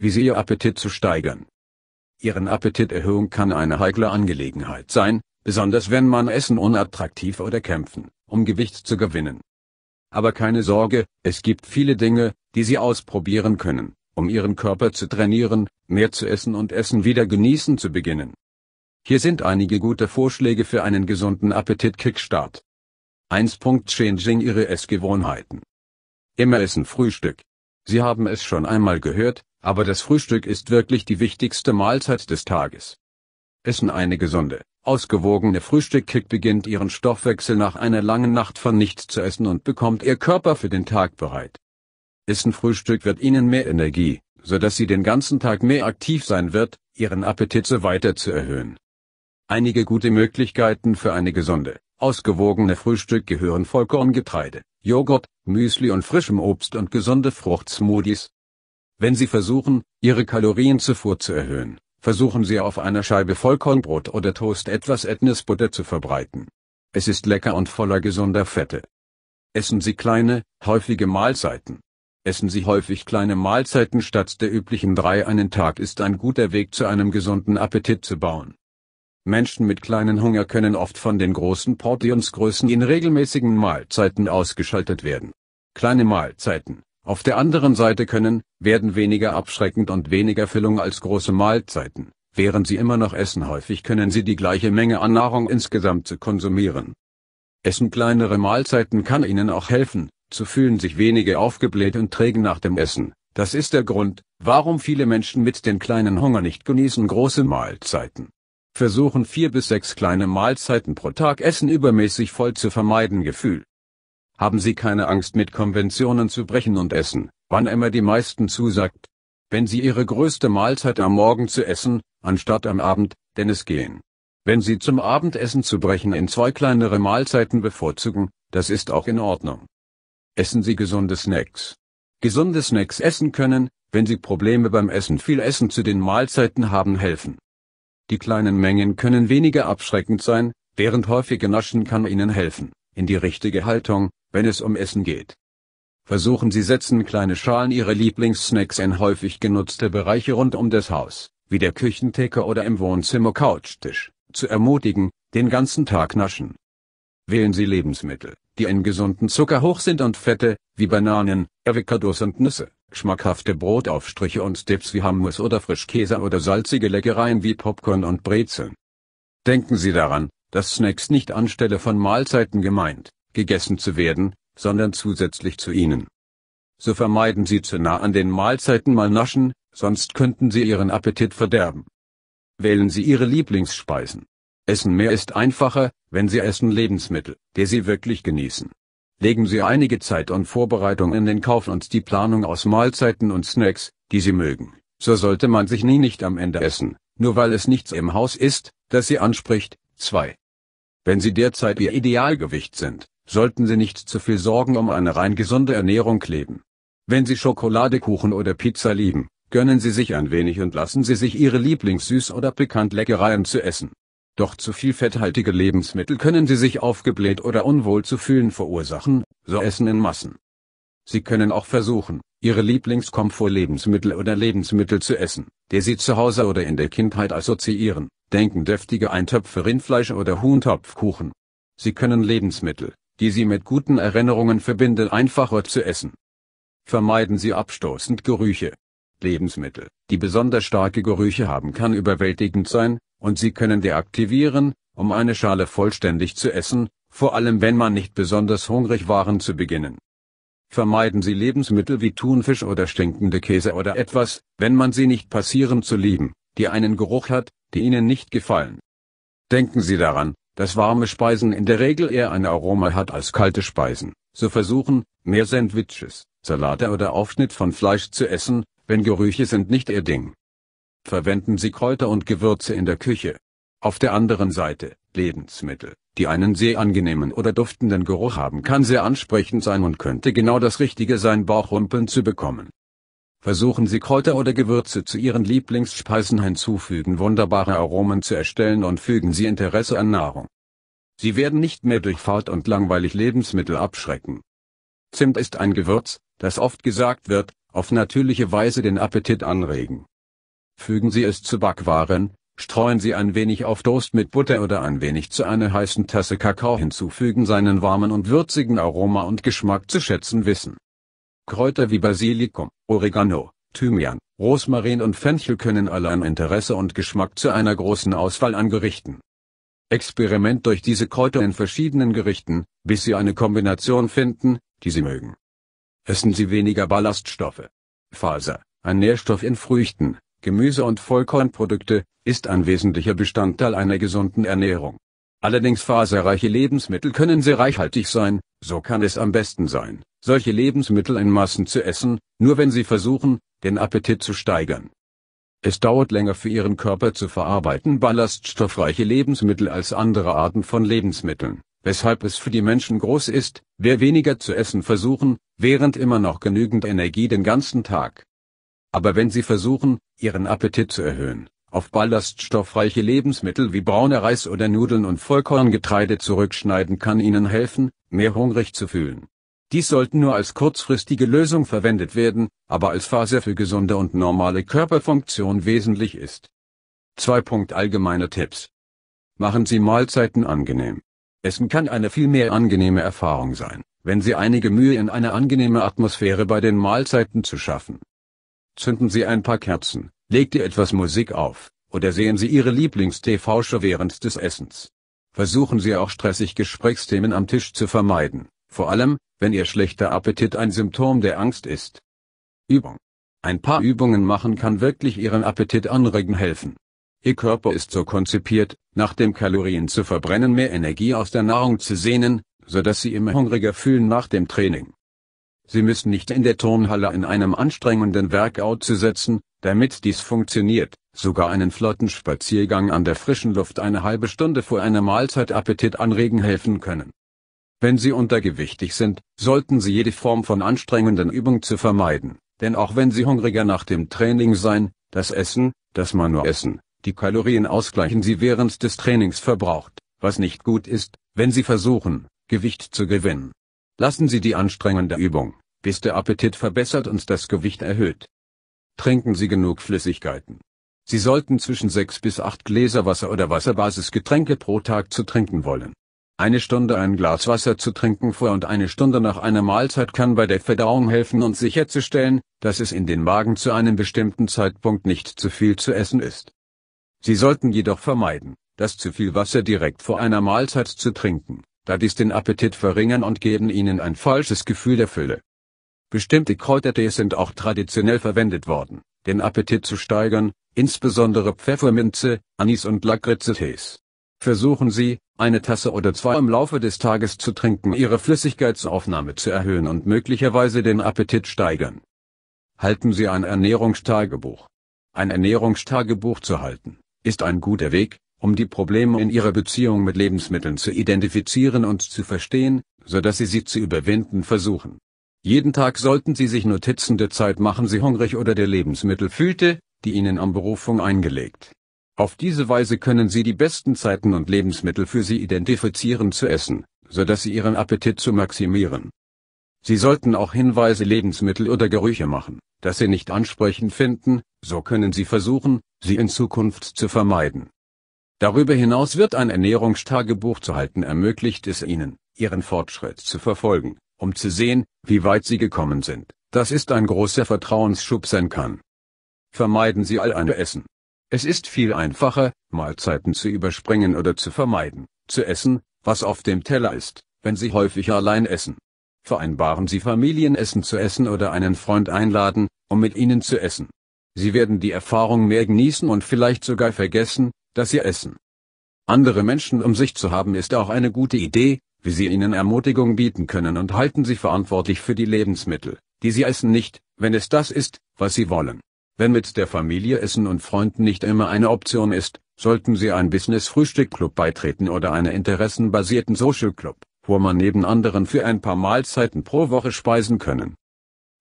wie sie ihr Appetit zu steigern. Ihren Appetiterhöhung kann eine heikle Angelegenheit sein, besonders wenn man Essen unattraktiv oder kämpfen, um Gewicht zu gewinnen. Aber keine Sorge, es gibt viele Dinge, die Sie ausprobieren können, um Ihren Körper zu trainieren, mehr zu essen und Essen wieder genießen zu beginnen. Hier sind einige gute Vorschläge für einen gesunden Appetit-Kickstart. 1. Changing Ihre Essgewohnheiten. Immer essen Frühstück. Sie haben es schon einmal gehört, aber das Frühstück ist wirklich die wichtigste Mahlzeit des Tages. Essen eine gesunde, ausgewogene Frühstückkick beginnt ihren Stoffwechsel nach einer langen Nacht von nichts zu essen und bekommt ihr Körper für den Tag bereit. Essen Frühstück wird ihnen mehr Energie, so dass sie den ganzen Tag mehr aktiv sein wird, ihren Appetit so weiter zu erhöhen. Einige gute Möglichkeiten für eine gesunde, ausgewogene Frühstück gehören Vollkorngetreide, Joghurt, Müsli und frischem Obst und gesunde Fruchtsmoothies, wenn Sie versuchen, Ihre Kalorienzufuhr zu erhöhen, versuchen Sie auf einer Scheibe Vollkornbrot oder Toast etwas Ethnisbutter zu verbreiten. Es ist lecker und voller gesunder Fette. Essen Sie kleine, häufige Mahlzeiten. Essen Sie häufig kleine Mahlzeiten statt der üblichen drei einen Tag ist ein guter Weg zu einem gesunden Appetit zu bauen. Menschen mit kleinen Hunger können oft von den großen Portionsgrößen in regelmäßigen Mahlzeiten ausgeschaltet werden. Kleine Mahlzeiten, auf der anderen Seite können, werden weniger abschreckend und weniger Füllung als große Mahlzeiten. Während sie immer noch essen häufig können sie die gleiche Menge an Nahrung insgesamt zu konsumieren. Essen kleinere Mahlzeiten kann ihnen auch helfen, zu fühlen sich weniger aufgebläht und trägen nach dem Essen. Das ist der Grund, warum viele Menschen mit den kleinen Hunger nicht genießen große Mahlzeiten. Versuchen vier bis sechs kleine Mahlzeiten pro Tag Essen übermäßig voll zu vermeiden Gefühl haben Sie keine Angst mit Konventionen zu brechen und essen, wann immer die meisten zusagt. Wenn Sie Ihre größte Mahlzeit am Morgen zu essen, anstatt am Abend, denn es gehen. Wenn Sie zum Abendessen zu brechen in zwei kleinere Mahlzeiten bevorzugen, das ist auch in Ordnung. Essen Sie gesunde Snacks. Gesunde Snacks essen können, wenn Sie Probleme beim Essen viel Essen zu den Mahlzeiten haben helfen. Die kleinen Mengen können weniger abschreckend sein, während häufige Naschen kann Ihnen helfen, in die richtige Haltung, wenn es um Essen geht. Versuchen Sie setzen kleine Schalen Ihre Lieblingssnacks in häufig genutzte Bereiche rund um das Haus, wie der Küchentheke oder im Wohnzimmer Couchtisch, zu ermutigen, den ganzen Tag naschen. Wählen Sie Lebensmittel, die in gesunden Zucker hoch sind und Fette, wie Bananen, Avocados und Nüsse, schmackhafte Brotaufstriche und Dips wie Hummus oder Frischkäse oder salzige Leckereien wie Popcorn und Brezeln. Denken Sie daran, dass Snacks nicht anstelle von Mahlzeiten gemeint, gegessen zu werden, sondern zusätzlich zu ihnen. So vermeiden Sie zu nah an den Mahlzeiten mal naschen, sonst könnten Sie Ihren Appetit verderben. Wählen Sie Ihre Lieblingsspeisen. Essen mehr ist einfacher, wenn Sie essen Lebensmittel, die Sie wirklich genießen. Legen Sie einige Zeit und Vorbereitung in den Kauf und die Planung aus Mahlzeiten und Snacks, die Sie mögen. So sollte man sich nie nicht am Ende essen, nur weil es nichts im Haus ist, das Sie anspricht. 2. Wenn Sie derzeit Ihr Idealgewicht sind, sollten Sie nicht zu viel Sorgen um eine rein gesunde Ernährung leben. Wenn Sie Schokoladekuchen oder Pizza lieben, gönnen Sie sich ein wenig und lassen Sie sich Ihre Lieblingssüß- oder Pikantleckereien zu essen. Doch zu viel fetthaltige Lebensmittel können Sie sich aufgebläht oder unwohl zu fühlen verursachen, so essen in Massen. Sie können auch versuchen, Ihre Lieblingskomfortlebensmittel oder Lebensmittel zu essen, der Sie zu Hause oder in der Kindheit assoziieren, denken deftige Eintöpfe Rindfleisch oder Huhntopfkuchen. Sie können Lebensmittel, die Sie mit guten Erinnerungen verbinden, einfacher zu essen. Vermeiden Sie abstoßend Gerüche. Lebensmittel, die besonders starke Gerüche haben, kann überwältigend sein, und Sie können deaktivieren, um eine Schale vollständig zu essen, vor allem wenn man nicht besonders hungrig waren zu beginnen. Vermeiden Sie Lebensmittel wie Thunfisch oder stinkende Käse oder etwas, wenn man sie nicht passieren zu lieben, die einen Geruch hat, die Ihnen nicht gefallen. Denken Sie daran, dass warme Speisen in der Regel eher ein Aroma hat als kalte Speisen, so versuchen, mehr Sandwiches, Salate oder Aufschnitt von Fleisch zu essen, wenn Gerüche sind nicht ihr Ding. Verwenden Sie Kräuter und Gewürze in der Küche. Auf der anderen Seite, Lebensmittel, die einen sehr angenehmen oder duftenden Geruch haben, kann sehr ansprechend sein und könnte genau das Richtige sein, Bauchrumpeln zu bekommen. Versuchen Sie Kräuter oder Gewürze zu Ihren Lieblingsspeisen hinzufügen wunderbare Aromen zu erstellen und fügen Sie Interesse an Nahrung. Sie werden nicht mehr durch Fahrt und langweilig Lebensmittel abschrecken. Zimt ist ein Gewürz, das oft gesagt wird, auf natürliche Weise den Appetit anregen. Fügen Sie es zu Backwaren, streuen Sie ein wenig auf Toast mit Butter oder ein wenig zu einer heißen Tasse Kakao hinzufügen seinen warmen und würzigen Aroma und Geschmack zu schätzen wissen. Kräuter wie Basilikum, Oregano, Thymian, Rosmarin und Fenchel können allein Interesse und Geschmack zu einer großen Auswahl an Gerichten. Experiment durch diese Kräuter in verschiedenen Gerichten, bis Sie eine Kombination finden, die Sie mögen. Essen Sie weniger Ballaststoffe. Faser, ein Nährstoff in Früchten, Gemüse und Vollkornprodukte, ist ein wesentlicher Bestandteil einer gesunden Ernährung. Allerdings faserreiche Lebensmittel können sehr reichhaltig sein, so kann es am besten sein, solche Lebensmittel in Massen zu essen, nur wenn sie versuchen, den Appetit zu steigern. Es dauert länger für ihren Körper zu verarbeiten ballaststoffreiche Lebensmittel als andere Arten von Lebensmitteln, weshalb es für die Menschen groß ist, wer weniger zu essen versuchen, während immer noch genügend Energie den ganzen Tag. Aber wenn sie versuchen, ihren Appetit zu erhöhen, auf ballaststoffreiche Lebensmittel wie brauner Reis oder Nudeln und Vollkorngetreide zurückschneiden kann Ihnen helfen, mehr hungrig zu fühlen. Dies sollten nur als kurzfristige Lösung verwendet werden, aber als Faser für gesunde und normale Körperfunktion wesentlich ist. 2. Allgemeine Tipps. Machen Sie Mahlzeiten angenehm. Essen kann eine viel mehr angenehme Erfahrung sein, wenn Sie einige Mühe in eine angenehme Atmosphäre bei den Mahlzeiten zu schaffen. Zünden Sie ein paar Kerzen, Legt ihr etwas Musik auf, oder sehen Sie Ihre Lieblings-TV-Show während des Essens. Versuchen Sie auch stressig Gesprächsthemen am Tisch zu vermeiden, vor allem, wenn Ihr schlechter Appetit ein Symptom der Angst ist. Übung. Ein paar Übungen machen kann wirklich Ihren Appetit anregen helfen. Ihr Körper ist so konzipiert, nach dem Kalorien zu verbrennen mehr Energie aus der Nahrung zu sehnen, so dass Sie immer hungriger fühlen nach dem Training. Sie müssen nicht in der Turnhalle in einem anstrengenden Workout zu setzen, damit dies funktioniert, sogar einen flotten Spaziergang an der frischen Luft eine halbe Stunde vor einer Mahlzeit Appetit anregen helfen können. Wenn Sie untergewichtig sind, sollten Sie jede Form von anstrengenden Übung zu vermeiden, denn auch wenn Sie hungriger nach dem Training sein, das Essen, das man nur essen, die Kalorien ausgleichen Sie während des Trainings verbraucht, was nicht gut ist, wenn Sie versuchen, Gewicht zu gewinnen. Lassen Sie die anstrengende Übung, bis der Appetit verbessert und das Gewicht erhöht. Trinken Sie genug Flüssigkeiten. Sie sollten zwischen 6 bis 8 Gläser Wasser oder Wasserbasisgetränke pro Tag zu trinken wollen. Eine Stunde ein Glas Wasser zu trinken vor und eine Stunde nach einer Mahlzeit kann bei der Verdauung helfen und sicherzustellen, dass es in den Magen zu einem bestimmten Zeitpunkt nicht zu viel zu essen ist. Sie sollten jedoch vermeiden, das zu viel Wasser direkt vor einer Mahlzeit zu trinken da dies den Appetit verringern und geben ihnen ein falsches Gefühl der Fülle. Bestimmte Kräutertees sind auch traditionell verwendet worden, den Appetit zu steigern, insbesondere Pfefferminze, Anis und Lakritze-Tees. Versuchen Sie, eine Tasse oder zwei im Laufe des Tages zu trinken, Ihre Flüssigkeitsaufnahme zu erhöhen und möglicherweise den Appetit steigern. Halten Sie ein Ernährungstagebuch. Ein Ernährungstagebuch zu halten, ist ein guter Weg, um die Probleme in ihrer Beziehung mit Lebensmitteln zu identifizieren und zu verstehen, so dass sie sie zu überwinden versuchen. Jeden Tag sollten sie sich Notizen der Zeit machen sie hungrig oder der Lebensmittel fühlte, die ihnen am Berufung eingelegt. Auf diese Weise können sie die besten Zeiten und Lebensmittel für sie identifizieren zu essen, so dass sie ihren Appetit zu maximieren. Sie sollten auch Hinweise Lebensmittel oder Gerüche machen, dass sie nicht ansprechend finden, so können sie versuchen, sie in Zukunft zu vermeiden. Darüber hinaus wird ein Ernährungstagebuch zu halten ermöglicht es ihnen, ihren Fortschritt zu verfolgen, um zu sehen, wie weit sie gekommen sind. Das ist ein großer Vertrauensschub sein kann. Vermeiden Sie all ein Essen. Es ist viel einfacher, Mahlzeiten zu überspringen oder zu vermeiden, zu essen, was auf dem Teller ist, wenn Sie häufig allein essen. Vereinbaren Sie Familienessen zu essen oder einen Freund einladen, um mit ihnen zu essen. Sie werden die Erfahrung mehr genießen und vielleicht sogar vergessen, das sie essen. Andere Menschen um sich zu haben ist auch eine gute Idee, wie sie ihnen Ermutigung bieten können und halten sie verantwortlich für die Lebensmittel, die sie essen nicht, wenn es das ist, was sie wollen. Wenn mit der Familie Essen und Freunden nicht immer eine Option ist, sollten Sie ein Business-Frühstück-Club beitreten oder einen interessenbasierten Social-Club, wo man neben anderen für ein paar Mahlzeiten pro Woche speisen können.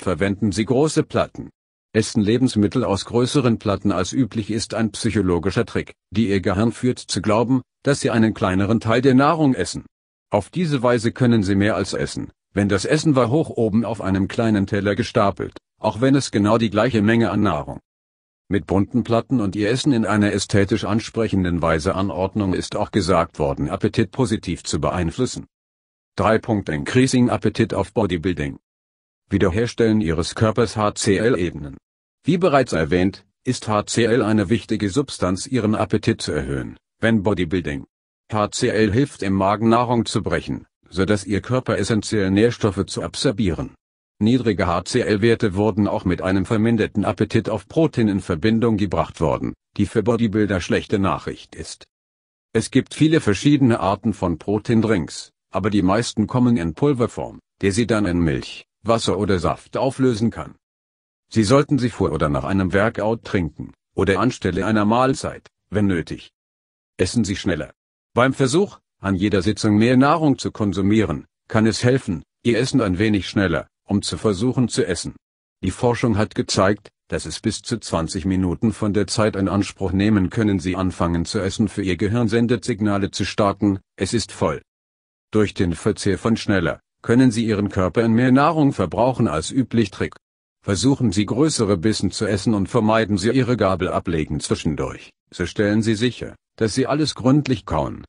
Verwenden Sie große Platten. Essen Lebensmittel aus größeren Platten als üblich ist ein psychologischer Trick, die ihr Gehirn führt zu glauben, dass sie einen kleineren Teil der Nahrung essen. Auf diese Weise können sie mehr als essen, wenn das Essen war hoch oben auf einem kleinen Teller gestapelt, auch wenn es genau die gleiche Menge an Nahrung. Mit bunten Platten und ihr Essen in einer ästhetisch ansprechenden Weise Anordnung ist auch gesagt worden, Appetit positiv zu beeinflussen. 3. Increasing Appetit auf Bodybuilding Wiederherstellen ihres Körpers HCl-Ebenen. Wie bereits erwähnt, ist HCl eine wichtige Substanz, ihren Appetit zu erhöhen, wenn Bodybuilding. HCl hilft im Magen Nahrung zu brechen, sodass ihr Körper essentielle Nährstoffe zu absorbieren. Niedrige HCl-Werte wurden auch mit einem verminderten Appetit auf Protein in Verbindung gebracht worden, die für Bodybuilder schlechte Nachricht ist. Es gibt viele verschiedene Arten von Proteindrinks, aber die meisten kommen in Pulverform, der sie dann in Milch, Wasser oder Saft auflösen kann. Sie sollten sie vor oder nach einem Workout trinken, oder anstelle einer Mahlzeit, wenn nötig. Essen Sie schneller. Beim Versuch, an jeder Sitzung mehr Nahrung zu konsumieren, kann es helfen, Ihr Essen ein wenig schneller, um zu versuchen zu essen. Die Forschung hat gezeigt, dass es bis zu 20 Minuten von der Zeit in Anspruch nehmen können Sie anfangen zu essen für Ihr Gehirn sendet Signale zu starten, es ist voll. Durch den Verzehr von schneller, können Sie Ihren Körper in mehr Nahrung verbrauchen als üblich Trick. Versuchen Sie größere Bissen zu essen und vermeiden Sie Ihre Gabel ablegen zwischendurch, so stellen Sie sicher, dass Sie alles gründlich kauen.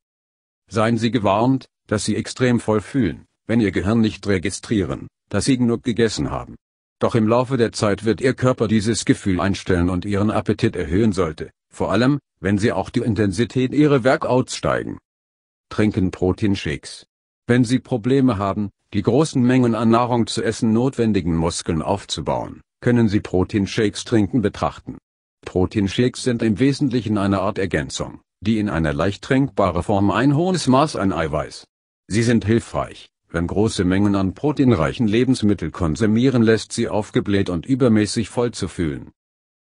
Seien Sie gewarnt, dass Sie extrem voll fühlen, wenn Ihr Gehirn nicht registrieren, dass Sie genug gegessen haben. Doch im Laufe der Zeit wird Ihr Körper dieses Gefühl einstellen und Ihren Appetit erhöhen sollte, vor allem, wenn Sie auch die Intensität Ihrer Workouts steigen. Trinken Proteinshakes. Wenn Sie Probleme haben, die großen Mengen an Nahrung zu essen notwendigen Muskeln aufzubauen, können Sie Proteinshakes trinken betrachten. Proteinshakes sind im Wesentlichen eine Art Ergänzung, die in einer leicht trinkbare Form ein hohes Maß an Eiweiß. Sie sind hilfreich, wenn große Mengen an proteinreichen Lebensmittel konsumieren lässt sie aufgebläht und übermäßig voll zu fühlen.